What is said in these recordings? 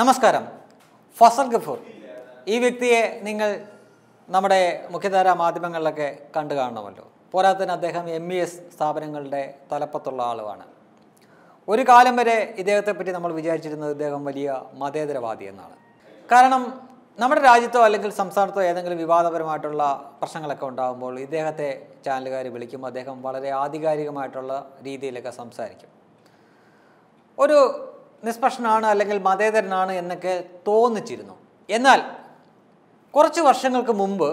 നമസ്കാരം ഫസൽ ഗഫൂർ ഈ വ്യക്തിയെ നിങ്ങൾ നമ്മുടെ മുഖ്യധാര മാധ്യമങ്ങളിലൊക്കെ കണ്ടു കാണണമല്ലോ പോരാത്തതിന് അദ്ദേഹം എം ഇ എസ് സ്ഥാപനങ്ങളുടെ തലപ്പത്തുള്ള ആളുമാണ് ഒരു കാലം വരെ ഇദ്ദേഹത്തെപ്പറ്റി നമ്മൾ വിചാരിച്ചിരുന്നത് ഇദ്ദേഹം വലിയ മതേതരവാദി എന്നാണ് കാരണം നമ്മുടെ രാജ്യത്തോ അല്ലെങ്കിൽ സംസ്ഥാനത്തോ ഏതെങ്കിലും വിവാദപരമായിട്ടുള്ള പ്രശ്നങ്ങളൊക്കെ ഉണ്ടാകുമ്പോൾ ഇദ്ദേഹത്തെ ചാനലുകാർ വിളിക്കും അദ്ദേഹം വളരെ ആധികാരികമായിട്ടുള്ള രീതിയിലൊക്കെ സംസാരിക്കും ഒരു നിഷ്പക്ഷനാണ് അല്ലെങ്കിൽ മതേതരനാണ് എന്നൊക്കെ തോന്നിച്ചിരുന്നു എന്നാൽ കുറച്ച് വർഷങ്ങൾക്ക് മുമ്പ്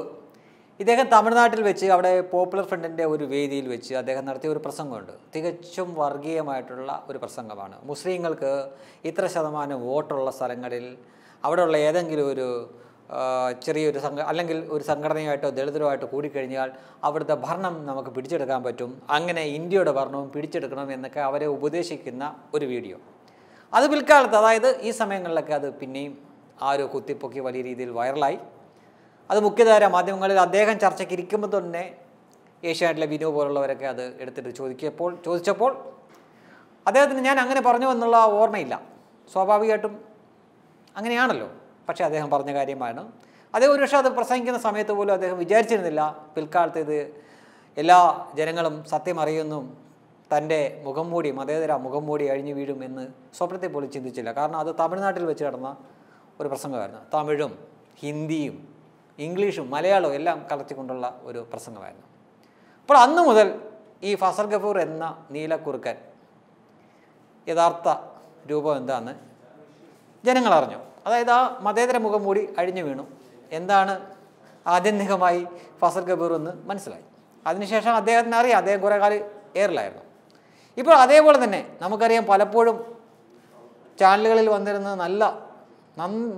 ഇദ്ദേഹം തമിഴ്നാട്ടിൽ വെച്ച് അവിടെ പോപ്പുലർ ഫ്രണ്ടിൻ്റെ ഒരു വേദിയിൽ വെച്ച് അദ്ദേഹം നടത്തിയ ഒരു പ്രസംഗമുണ്ട് തികച്ചും വർഗീയമായിട്ടുള്ള ഒരു പ്രസംഗമാണ് മുസ്ലിങ്ങൾക്ക് ഇത്ര ശതമാനം വോട്ടുള്ള സ്ഥലങ്ങളിൽ അവിടെയുള്ള ഏതെങ്കിലും ഒരു ചെറിയൊരു സംഘ അല്ലെങ്കിൽ ഒരു സംഘടനയായിട്ടോ ദളിതരുമായിട്ടോ കൂടിക്കഴിഞ്ഞാൽ അവിടുത്തെ ഭരണം നമുക്ക് പിടിച്ചെടുക്കാൻ പറ്റും അങ്ങനെ ഇന്ത്യയുടെ ഭരണവും പിടിച്ചെടുക്കണം എന്നൊക്കെ അവരെ ഉപദേശിക്കുന്ന ഒരു വീഡിയോ അത് പിൽക്കാലത്ത് അതായത് ഈ സമയങ്ങളിലൊക്കെ അത് പിന്നെയും ആ ഒരു കുത്തിപ്പൊക്കി വലിയ രീതിയിൽ വൈറലായി അത് മുഖ്യധാര മാധ്യമങ്ങളിൽ അദ്ദേഹം ചർച്ചയ്ക്ക് ഇരിക്കുമ്പോൾ തന്നെ ഏഷ്യാനെറ്റിലെ വിനു പോലുള്ളവരൊക്കെ അത് എടുത്തിട്ട് ചോദിക്കപ്പോൾ ചോദിച്ചപ്പോൾ അദ്ദേഹത്തിന് ഞാൻ അങ്ങനെ പറഞ്ഞു എന്നുള്ള ഓർമ്മയില്ല സ്വാഭാവികമായിട്ടും അങ്ങനെയാണല്ലോ പക്ഷേ അദ്ദേഹം പറഞ്ഞ കാര്യമാണ് അദ്ദേഹം ഒരുപക്ഷെ അത് പ്രസംഗിക്കുന്ന സമയത്ത് പോലും അദ്ദേഹം വിചാരിച്ചിരുന്നില്ല പിൽക്കാലത്ത് ഇത് എല്ലാ ജനങ്ങളും സത്യം അറിയുമെന്നും തൻ്റെ മുഖം മൂടി മതേതര മുഖം മൂടി അഴിഞ്ഞു വീഴുമെന്ന് സ്വപ്നത്തെ പോലും ചിന്തിച്ചില്ല കാരണം അത് തമിഴ്നാട്ടിൽ വെച്ച് നടന്ന ഒരു പ്രസംഗമായിരുന്നു തമിഴും ഹിന്ദിയും ഇംഗ്ലീഷും മലയാളവും എല്ലാം കലർത്തിക്കൊണ്ടുള്ള ഒരു പ്രസംഗമായിരുന്നു അപ്പോൾ അന്ന് മുതൽ ഈ ഫസൽ ഗഫൂർ എന്ന നീലക്കുറുക്കൻ യഥാർത്ഥ രൂപം എന്താണെന്ന് ജനങ്ങൾ അറിഞ്ഞു അതായത് ആ മതേതര മുഖം മൂടി അഴിഞ്ഞു വീണു എന്താണ് ആത്യന്തികമായി ഫസൽ ഗബൂർ എന്ന് മനസ്സിലായി അതിനുശേഷം അദ്ദേഹത്തിന് അറിയാം അദ്ദേഹം കുറേ കാലം എയറിലായിരുന്നു ഇപ്പോൾ അതേപോലെ തന്നെ നമുക്കറിയാം പലപ്പോഴും ചാനലുകളിൽ വന്നിരുന്ന നല്ല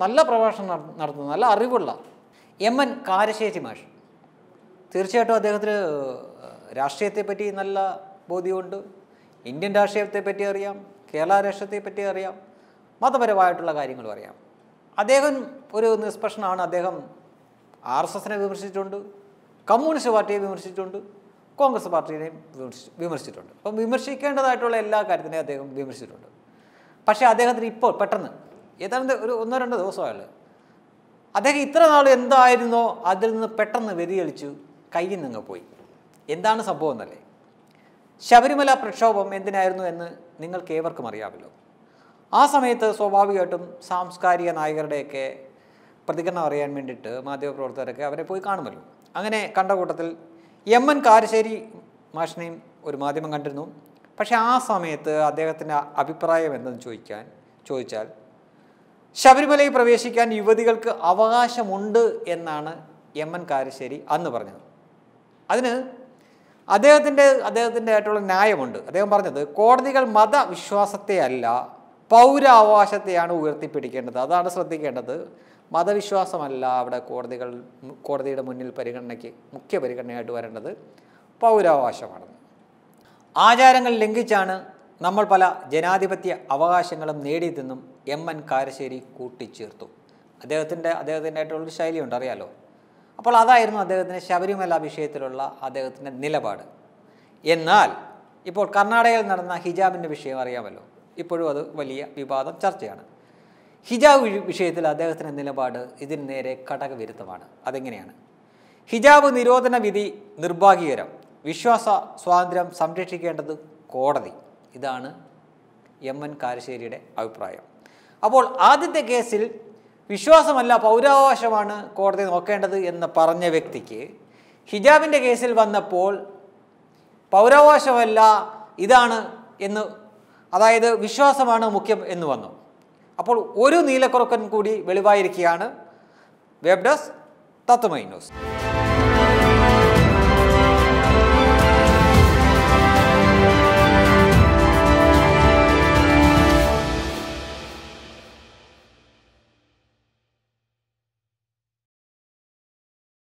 നല്ല പ്രഭാഷണം നടത്തുന്ന നല്ല അറിവുള്ള എം എൻ കാരശേഷി മാഷ് തീർച്ചയായിട്ടും അദ്ദേഹത്തിന് രാഷ്ട്രീയത്തെപ്പറ്റി നല്ല ബോധ്യമുണ്ട് ഇന്ത്യൻ രാഷ്ട്രീയത്തെപ്പറ്റി അറിയാം കേരള രാഷ്ട്രീയത്തെപ്പറ്റി അറിയാം മതപരമായിട്ടുള്ള കാര്യങ്ങളും അറിയാം അദ്ദേഹം ഒരു നിഷ്പക്ഷനാണ് അദ്ദേഹം ആർ എസ് എസിനെ വിമർശിച്ചിട്ടുണ്ട് കമ്മ്യൂണിസ്റ്റ് പാർട്ടിയെ വിമർശിച്ചിട്ടുണ്ട് കോൺഗ്രസ് പാർട്ടിയെയും വിമർശിച്ചിട്ടുണ്ട് അപ്പം വിമർശിക്കേണ്ടതായിട്ടുള്ള എല്ലാ കാര്യത്തിനെയും അദ്ദേഹം വിമർശിച്ചിട്ടുണ്ട് പക്ഷേ അദ്ദേഹത്തിന് ഇപ്പോൾ പെട്ടെന്ന് ഏതാണ്ട് ഒരു ഒന്നോ രണ്ടോ ദിവസമായുള്ളൂ അദ്ദേഹം ഇത്ര നാൾ എന്തായിരുന്നോ അതിൽ നിന്ന് പെട്ടെന്ന് വ്യതിയളിച്ചു കയ്യിൽ നിന്ന് പോയി എന്താണ് സംഭവം എന്നല്ലേ ശബരിമല പ്രക്ഷോഭം എന്തിനായിരുന്നു എന്ന് നിങ്ങൾക്ക് ഏവർക്കും അറിയാമല്ലോ ആ സമയത്ത് സ്വാഭാവികമായിട്ടും സാംസ്കാരിക നായകരുടെയൊക്കെ പ്രതികരണം അറിയാൻ വേണ്ടിയിട്ട് മാധ്യമപ്രവർത്തകരൊക്കെ അവരെ പോയി കാണുമല്ലോ അങ്ങനെ കണ്ട കൂട്ടത്തിൽ എം എൻ കാരശ്ശേരി മാഷിനെയും ഒരു മാധ്യമം കണ്ടിരുന്നു പക്ഷേ ആ സമയത്ത് അദ്ദേഹത്തിൻ്റെ അഭിപ്രായം എന്തെന്ന് ചോദിക്കാൻ ചോദിച്ചാൽ ശബരിമലയിൽ പ്രവേശിക്കാൻ യുവതികൾക്ക് അവകാശമുണ്ട് എന്നാണ് എം എൻ കാരശ്ശേരി അന്ന് പറഞ്ഞത് അതിന് അദ്ദേഹത്തിൻ്റെ അദ്ദേഹത്തിൻ്റെ ആയിട്ടുള്ള ന്യായമുണ്ട് അദ്ദേഹം പറഞ്ഞത് കോടതികൾ മതവിശ്വാസത്തെയല്ല പൗരാവകാശത്തെയാണ് ഉയർത്തിപ്പിടിക്കേണ്ടത് അതാണ് ശ്രദ്ധിക്കേണ്ടത് മതവിശ്വാസമല്ല അവിടെ കോടതികൾ കോടതിയുടെ മുന്നിൽ പരിഗണനയ്ക്ക് മുഖ്യ പരിഗണനയായിട്ട് വരേണ്ടത് പൗരാവകാശമാണ് ആചാരങ്ങൾ ലംഘിച്ചാണ് നമ്മൾ പല ജനാധിപത്യ അവകാശങ്ങളും നേടിയതെന്നും എം എൻ കാരശ്ശേരി കൂട്ടിച്ചേർത്തു അദ്ദേഹത്തിൻ്റെ അദ്ദേഹത്തിൻ്റെ ആയിട്ടുള്ളൊരു ശൈലിയുണ്ട് അറിയാലോ അപ്പോൾ അതായിരുന്നു അദ്ദേഹത്തിൻ്റെ ശബരിമല വിഷയത്തിലുള്ള അദ്ദേഹത്തിൻ്റെ നിലപാട് എന്നാൽ ഇപ്പോൾ കർണാടകയിൽ നടന്ന ഹിജാബിൻ്റെ വിഷയം അറിയാമല്ലോ ഇപ്പോഴും അത് വലിയ വിവാദം ചർച്ചയാണ് ഹിജാബ് വിഷയത്തിൽ അദ്ദേഹത്തിൻ്റെ നിലപാട് ഇതിന് നേരെ ഘടകവിരുദ്ധമാണ് അതെങ്ങനെയാണ് ഹിജാബ് നിരോധന വിധി നിർഭാഗ്യകരം വിശ്വാസ സ്വാതന്ത്ര്യം സംരക്ഷിക്കേണ്ടത് കോടതി ഇതാണ് എം എൻ കാരശ്ശേരിയുടെ അഭിപ്രായം അപ്പോൾ ആദ്യത്തെ കേസിൽ വിശ്വാസമല്ല പൗരാവകാശമാണ് കോടതി നോക്കേണ്ടത് എന്ന് പറഞ്ഞ വ്യക്തിക്ക് ഹിജാബിൻ്റെ കേസിൽ വന്നപ്പോൾ പൗരാവകാശമല്ല ഇതാണ് എന്ന് അതായത് വിശ്വാസമാണ് മുഖ്യം എന്ന് വന്നു അപ്പോൾ ഒരു നീലക്കുറക്കൻ കൂടി വെളിവായിരിക്കുകയാണ് വെബ്ഡസ് ഡെസ്ക് തത്വമൈ ന്യൂസ്